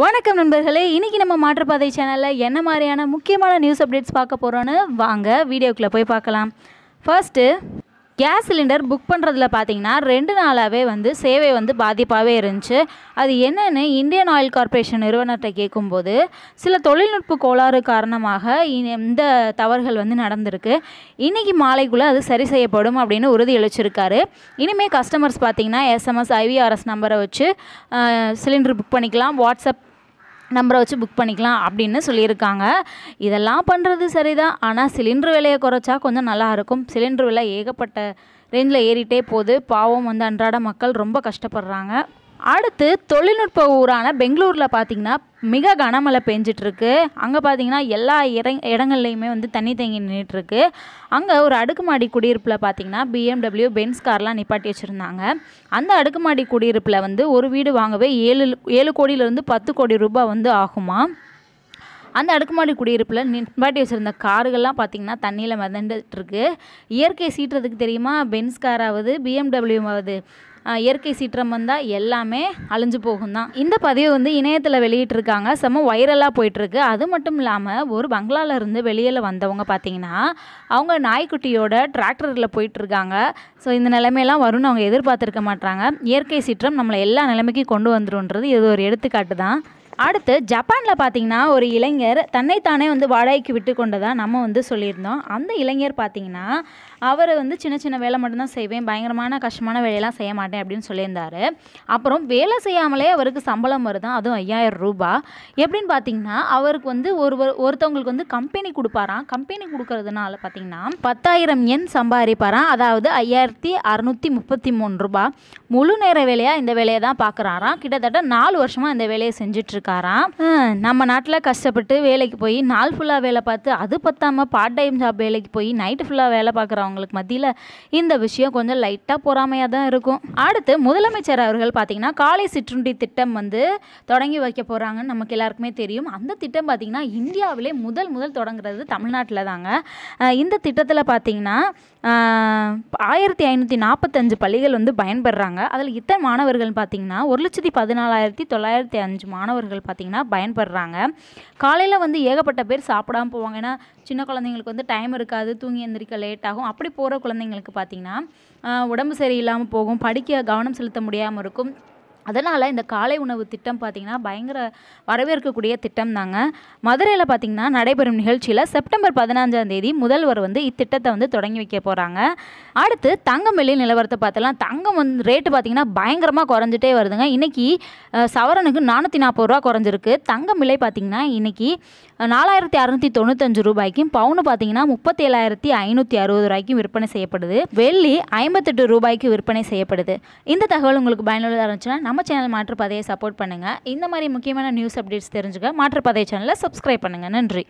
வணக்கம் நண்பர்களே இன்றைக்கி நம்ம மாற்றுப்பாதை சேனலில் என்ன மாதிரியான முக்கியமான நியூஸ் அப்டேட்ஸ் பார்க்க போகிறோன்னு வாங்க வீடியோக்குள்ளே போய் பார்க்கலாம் ஃபர்ஸ்ட்டு கேஸ் சிலிண்டர் புக் பண்ணுறதுல பார்த்தீங்கன்னா ரெண்டு நாளாகவே வந்து சேவை வந்து பாதிப்பாகவே இருந்துச்சு அது என்னென்னு இந்தியன் ஆயில் கார்ப்பரேஷன் நிறுவனத்தை கேட்கும்போது சில தொழில்நுட்ப கோளாறு காரணமாக இந்த தவறுகள் வந்து நடந்திருக்கு இன்றைக்கி மாலைக்குள்ளே அது சரி செய்யப்படும் அப்படின்னு உறுதி அளிச்சிருக்காரு இனிமேல் கஸ்டமர்ஸ் பார்த்திங்கன்னா எஸ்எம்எஸ் ஐவிஆர்எஸ் நம்பரை வச்சு சிலிண்டர் புக் பண்ணிக்கலாம் வாட்ஸ்அப் நம்பரை வச்சு புக் பண்ணிக்கலாம் அப்படின்னு சொல்லியிருக்காங்க இதெல்லாம் பண்ணுறது சரிதான் ஆனால் சிலிண்டர் விலையை குறைச்சா கொஞ்சம் நல்லா இருக்கும் சிலிண்டர் விலை ஏகப்பட்ட ரேஞ்சில் ஏறிட்டே போகுது பாவம் வந்து அன்றாட மக்கள் ரொம்ப கஷ்டப்படுறாங்க அடுத்து தொழில்நுட்ப ஊரான பெங்களூரில் பார்த்திங்கன்னா மிக கனமழை பெஞ்சிட்ருக்கு அங்கே பார்த்திங்கன்னா எல்லா இடங் இடங்கள்லையுமே வந்து தண்ணி தேங்கி நின்றுட்டுருக்கு அங்கே ஒரு அடுக்குமாடி குடியிருப்பில் பார்த்திங்கன்னா பிஎம்டபிள்யூ பென்ஸ் கார்லாம் நிப்பாட்டி வச்சுருந்தாங்க அந்த அடுக்குமாடி குடியிருப்பில் வந்து ஒரு வீடு வாங்கவே ஏழு ஏழு கோடியிலேருந்து பத்து கோடி ரூபாய் வந்து ஆகுமா அந்த அடுக்குமாடி குடியிருப்பில் நிப்பாட்டி வச்சுருந்த கார்கள்லாம் பார்த்திங்கன்னா தண்ணியில் மிதந்துட்டுருக்கு இயற்கை சீட்டுறதுக்கு தெரியுமா பென்ஸ் காராவது பிஎம்டபிள்யூவாவது இயற்கை சீற்றம் வந்தால் எல்லாமே அழிஞ்சு போகும் தான் இந்த பதிவு வந்து இணையத்தில் வெளியிட்டிருக்காங்க செம்ம வைரலாக போயிட்டுருக்கு அது மட்டும் இல்லாமல் ஒரு இருந்து வெளியில் வந்தவங்க பார்த்தீங்கன்னா அவங்க நாய்க்குட்டியோட டிராக்டரில் போயிட்டுருக்காங்க ஸோ இந்த நிலைமையெல்லாம் வரும்னு அவங்க எதிர்பார்த்துருக்க மாட்டாங்க இயற்கை சீற்றம் நம்மளை எல்லா நிலைமைக்கும் கொண்டு வந்துருன்றது இது ஒரு எடுத்துக்காட்டு தான் அடுத்து ஜப்பானில் பார்த்தீங்கன்னா ஒரு இளைஞர் தன்னைத்தானே வந்து வாடகைக்கு விட்டு கொண்டதாக நம்ம வந்து சொல்லியிருந்தோம் அந்த இளைஞர் பார்த்தீங்கன்னா அவர் வந்து சின்ன சின்ன வேலை மட்டும்தான் செய்வேன் பயங்கரமான கஷ்டமான வேலையெல்லாம் செய்ய மாட்டேன் அப்படின்னு சொல்லியிருந்தார் அப்புறம் வேலை செய்யாமலே அவருக்கு சம்பளம் வருதான் அதுவும் ஐயாயிரம் ரூபா எப்படின்னு பார்த்தீங்கன்னா அவருக்கு வந்து ஒரு ஒருத்தவங்களுக்கு வந்து கம்பெனி கொடுப்பாராம் கம்பெனி கொடுக்கறதுனால பார்த்தீங்கன்னா பத்தாயிரம் எண் சம்பாதிப்பாராம் அதாவது ஐயாயிரத்தி அறநூற்றி முப்பத்தி மூணு ரூபா முழு நேர வேலையாக இந்த வேலையை தான் பார்க்குறாராம் கிட்டத்தட்ட நாலு வருஷமாக இந்த வேலையை செஞ்சிட்ருக்காரு இருக்காராம் நம்ம நாட்டில் கஷ்டப்பட்டு வேலைக்கு போய் நாள் ஃபுல்லாக வேலை பார்த்து அது பத்தாமல் பார்ட் டைம் ஜாப் வேலைக்கு போய் நைட்டு ஃபுல்லாக வேலை பார்க்குறவங்களுக்கு மத்தியில் இந்த விஷயம் கொஞ்சம் லைட்டாக பொறாமையாக தான் இருக்கும் அடுத்து முதலமைச்சர் அவர்கள் பார்த்தீங்கன்னா காலை சிற்றுண்டி திட்டம் வந்து தொடங்கி வைக்க போகிறாங்கன்னு நமக்கு எல்லாருக்குமே தெரியும் அந்த திட்டம் பார்த்தீங்கன்னா இந்தியாவிலே முதல் முதல் தொடங்குறது தமிழ்நாட்டில் தாங்க இந்த திட்டத்தில் பார்த்திங்கன்னா ஆயிரத்தி ஐநூற்றி நாற்பத்தஞ்சு பள்ளிகள் வந்து பயன்படுறாங்க அதில் இத்தனை மாணவர்கள் பார்த்தீங்கன்னா ஒரு லட்சத்தி பதினாலாயிரத்தி தொள்ளாயிரத்தி அஞ்சு மாணவர்கள் இளைஞர்கள் பார்த்திங்கன்னா பயன்படுறாங்க காலையில் வந்து ஏகப்பட்ட பேர் சாப்பிடாமல் போவாங்க ஏன்னா சின்ன குழந்தைங்களுக்கு வந்து டைம் இருக்காது தூங்கி எந்திரிக்க லேட் ஆகும் அப்படி போகிற குழந்தைங்களுக்கு பார்த்திங்கன்னா உடம்பு சரியில்லாமல் போகும் படிக்க கவனம் செலுத்த முடியாமல் இருக்கும் அதனால் இந்த காலை உணவு திட்டம் பார்த்திங்கன்னா பயங்கர வரவேற்கக்கூடிய திட்டம் தாங்க மதுரையில் பார்த்திங்கன்னா நடைபெறும் நிகழ்ச்சியில் செப்டம்பர் பதினஞ்சாம் தேதி முதல்வர் வந்து இத்திட்டத்தை வந்து தொடங்கி வைக்க போகிறாங்க அடுத்து தங்கம் வெளி நிலவரத்தை பார்த்தலாம் தங்கம் வந்து ரேட்டு பார்த்திங்கன்னா பயங்கரமாக குறைஞ்சிட்டே வருதுங்க இன்றைக்கி சவரனுக்கு நானூற்றி நாற்பது ரூபா குறைஞ்சிருக்கு தங்கம் விலை பார்த்திங்கன்னா இன்றைக்கி நாலாயிரத்தி அறுநூற்றி தொண்ணூத்தஞ்சு ரூபாய்க்கும் பவுனு பார்த்திங்கன்னா முப்பத்தேழாயிரத்தி ஐநூற்றி அறுபது ரூபாய்க்கும் விற்பனை செய்யப்படுது வெள்ளி ஐம்பத்தெட்டு ரூபாய்க்கு விற்பனை செய்யப்படுது இந்த தகவல் உங்களுக்கு பயனுள்ளதாக இருந்துச்சுன்னா நம்ம சேனல் மாற்றுப்பாதையை சப்போர்ட் பண்ணுங்கள் இந்த மாதிரி முக்கியமான நியூஸ் அப்டேட்ஸ் தெரிஞ்சுக்க மாற்றுப்பாதை சேனலை சப்ஸ்கிரைப் பண்ணுங்கள் நன்றி